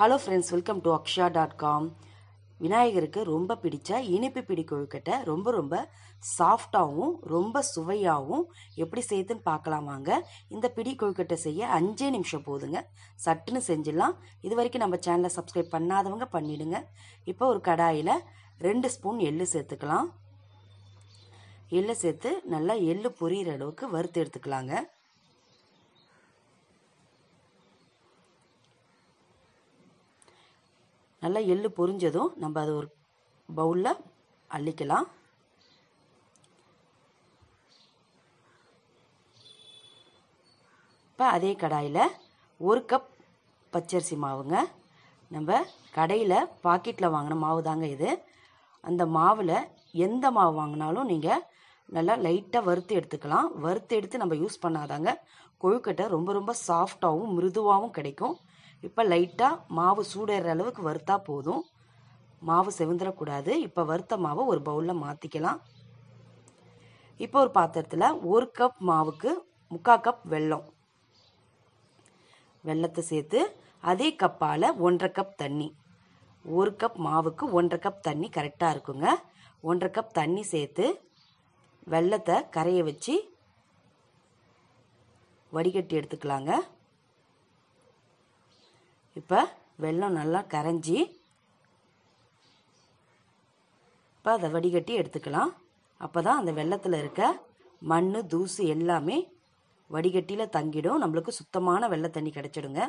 hello friends welcome to Aksha dot com விநாயகருக்கு ரொம்ப பிடிச்ச இனிப்பு பிடி கொழுக்கட்டை ரொம்ப ரொம்ப சாஃப்டாகவும் ரொம்ப சுவையாகவும் எப்படி செய்யுதுன்னு பார்க்கலாமாங்க இந்த பிடி கொழுக்கட்டை செய்ய அஞ்சே நிமிஷம் போதுங்க சட்டுன்னு செஞ்சிடலாம் இது வரைக்கும் நம்ம சேனலை சப்ஸ்கிரைப் பண்ணாதவங்க பண்ணிவிடுங்க இப்போ ஒரு கடாயில் ரெண்டு ஸ்பூன் எள்ளு சேர்த்துக்கலாம் எள்ளை சேர்த்து நல்லா எள்ளு பொரியிற அளவுக்கு வறுத்து எடுத்துக்கலாங்க நல்லா எள்ளு பொரிஞ்சதும் நம்ம அதை ஒரு பவுலில் அள்ளிக்கலாம் இப்போ அதே கடாயில் ஒரு கப் பச்சரிசி மாவுங்க நம்ம கடையில் பாக்கெட்டில் வாங்கின மாவு தாங்க இது அந்த மாவில் எந்த மாவு வாங்கினாலும் நீங்கள் நல்லா லைட்டாக வறுத்து எடுத்துக்கலாம் வறுத்து எடுத்து நம்ம யூஸ் பண்ணாதாங்க கொழுக்கட்டை ரொம்ப ரொம்ப சாஃப்டாகவும் மிருதுவாகவும் கிடைக்கும் இப்போ லைட்டாக மாவு சூடேற அளவுக்கு வறுத்தா போதும் மாவு செவந்துடக்கூடாது இப்போ வறுத்த மாவை ஒரு பவுலில் மாற்றிக்கலாம் இப்போ ஒரு பாத்திரத்தில் ஒரு கப் மாவுக்கு முக்கால் கப் வெல்லம் வெள்ளத்தை சேர்த்து அதே கப்பால் ஒன்றரை கப் தண்ணி ஒரு கப் மாவுக்கு ஒன்றரை கப் தண்ணி கரெக்டாக இருக்குங்க ஒன்றரை கப் தண்ணி சேர்த்து வெள்ளத்தை கரைய வச்சு வடிகட்டி எடுத்துக்கலாங்க இப்போ வெல்லம் நல்லா கரைஞ்சி இப்போ அதை வடிகட்டி எடுத்துக்கலாம் அப்போ தான் அந்த வெள்ளத்தில் இருக்க மண் தூசு எல்லாமே வடிகட்டியில் தங்கிடும் நம்மளுக்கு சுத்தமான வெள்ளை தண்ணி கிடச்சிடுங்க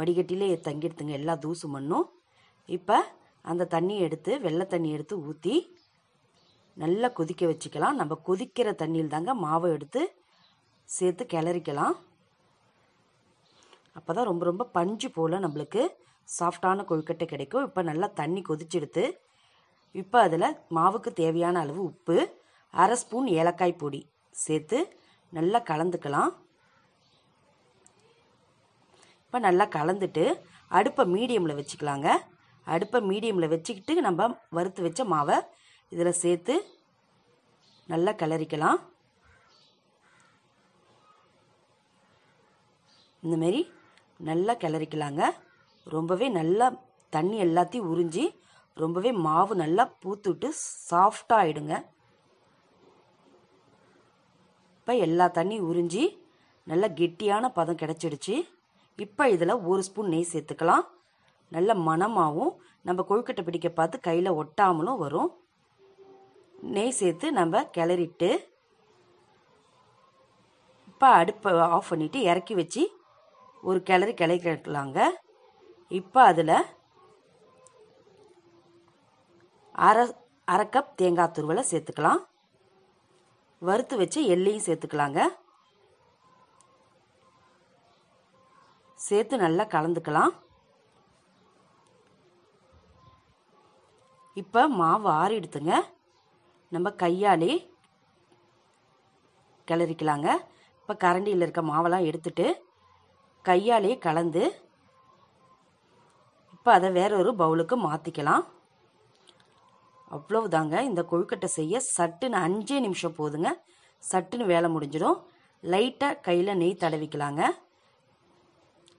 வடிகட்டிலே தங்கிடுத்துங்க எல்லா தூசு மண்ணும் இப்போ அந்த தண்ணியை எடுத்து வெள்ளை தண்ணி எடுத்து ஊற்றி நல்லா கொதிக்க வச்சுக்கலாம் நம்ம கொதிக்கிற தண்ணியில் தாங்க மாவை எடுத்து சேர்த்து கிளறிக்கலாம் அப்போ தான் ரொம்ப ரொம்ப பஞ்சு போல் நம்மளுக்கு சாஃப்டான கொழுக்கட்டை கிடைக்கும் இப்போ நல்லா தண்ணி கொதிச்செடுத்து இப்போ அதில் மாவுக்கு தேவையான அளவு உப்பு அரை ஸ்பூன் ஏலக்காய் பொடி சேர்த்து நல்லா கலந்துக்கலாம் இப்போ நல்லா கலந்துட்டு அடுப்பை மீடியமில் வச்சுக்கலாங்க அடுப்பை மீடியமில் வச்சுக்கிட்டு நம்ம வறுத்து வச்ச மாவை இதில் சேர்த்து நல்லா கிளறிக்கலாம் இந்தமாரி நல்லா கிளறிக்கலாங்க ரொம்பவே நல்லா தண்ணி எல்லாத்தையும் உறிஞ்சி ரொம்பவே மாவு நல்லா பூத்துட்டு சாஃப்டாக ஆகிடுங்க இப்போ எல்லா தண்ணி உறிஞ்சி நல்லா கெட்டியான பதம் கிடச்சிடுச்சு இப்போ இதில் ஒரு ஸ்பூன் நெய் சேர்த்துக்கலாம் நல்ல மணமாகவும் நம்ம கொழுக்கட்டை பிடிக்க பார்த்து கையில் ஒட்டாமலும் வரும் நெய் சேர்த்து நம்ம கிளறிட்டு இப்போ அடுப்பை ஆஃப் பண்ணிவிட்டு இறக்கி வச்சு ஒரு கிளறி கிளறிக்கலாங்க இப்போ அதில் அரை அரை கப் தேங்காய் துருவலை சேர்த்துக்கலாம் வறுத்து வச்ச எள்ளையும் சேர்த்துக்கலாங்க சேர்த்து நல்லா கலந்துக்கலாம் இப்போ மாவு ஆறி எடுத்துங்க நம்ம கையாலே கிளறிக்கலாங்க இப்போ கரண்டியில் இருக்க மாவெல்லாம் எடுத்துட்டு கையாலே கலந்து இப்போ அதை வேற ஒரு பவுலுக்கு மாற்றிக்கலாம் அவ்வளவுதாங்க இந்த கொழுக்கட்டை செய்ய சட்டுன்னு அஞ்சே நிமிஷம் போதுங்க சட்டுன்னு வேலை முடிஞ்சிடும் லைட்டாக கையில் நெய் தடவிக்கலாங்க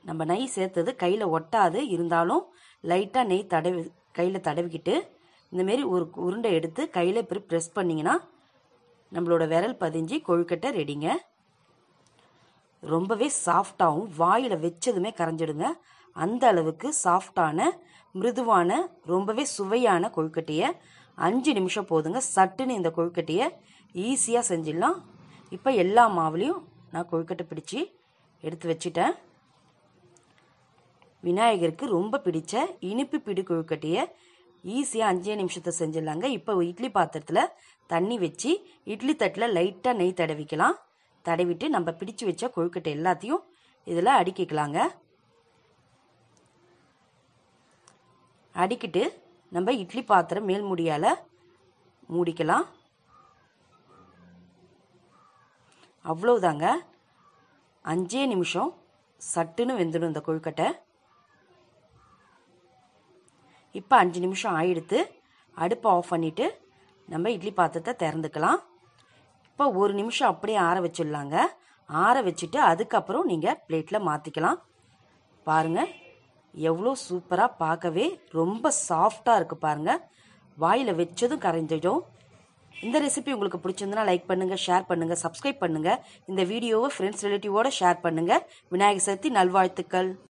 நம்ம நெய் சேர்த்தது கையில் ஒட்டாது இருந்தாலும் லைட்டாக நெய் தடவி கையில் தடவிக்கிட்டு இந்தமாரி ஒரு உருண்டை எடுத்து கையில் இப்படி ப்ரெஸ் பண்ணிங்கன்னா நம்மளோட விரல் பதிஞ்சு கொழுக்கட்டை ரெடிங்க ரொம்பவே சாஃப்டாகவும் வாயில் வச்சதுமே கரைஞ்சிடுங்க அந்த அளவுக்கு சாஃப்டான மிருதுவான ரொம்பவே சுவையான கொழுக்கட்டையை அஞ்சு நிமிஷம் போதுங்க சட்டுன்னு இந்த கொழுக்கட்டையை ஈஸியாக செஞ்சிடலாம் இப்போ எல்லா மாவுலேயும் நான் கொழுக்கட்டை பிடிச்சி எடுத்து வச்சிட்டேன் விநாயகருக்கு ரொம்ப பிடிச்ச இனிப்பு பிடி கொழுக்கட்டையை ஈஸியாக அஞ்சே நிமிஷத்தை செஞ்சிடலாங்க இப்போ இட்லி பாத்திரத்தில் தண்ணி வச்சு இட்லி தட்டில் லைட்டாக நெய் தடவிக்கலாம் தடவிட்டு நம்ம பிடிச்சு வச்ச கொழுக்கட்டை எல்லாத்தையும் இதில் அடுக்கிக்கலாங்க அடிக்கிட்டு நம்ம இட்லி பாத்திரம் மேல் முடியால் மூடிக்கலாம் அவ்வளோதாங்க அஞ்சே நிமிஷம் சட்டுன்னு வெந்துடும் இந்த கொழுக்கட்டை இப்போ அஞ்சு நிமிஷம் ஆயிடுத்து அடுப்பை ஆஃப் பண்ணிவிட்டு நம்ம இட்லி பாத்திரத்தை திறந்துக்கலாம் இப்போ ஒரு நிமிஷம் அப்படியே ஆற வச்சிடலாங்க ஆற வச்சுட்டு அதுக்கப்புறம் நீங்கள் பிளேட்டில் மாற்றிக்கலாம் பாருங்கள் எவ்வளோ சூப்பராக பார்க்கவே ரொம்ப சாஃப்டாக இருக்குது பாருங்கள் வாயில் வச்சதும் கரைஞ்சிடும் இந்த ரெசிபி உங்களுக்கு பிடிச்சிருந்தனா லைக் பண்ணுங்கள் ஷேர் பண்ணுங்கள் சப்ஸ்கிரைப் பண்ணுங்கள் இந்த வீடியோவை ஃப்ரெண்ட்ஸ் ரிலேட்டிவோட ஷேர் பண்ணுங்கள் விநாயகர் சதுர்த்தி நல்வாழ்த்துக்கள்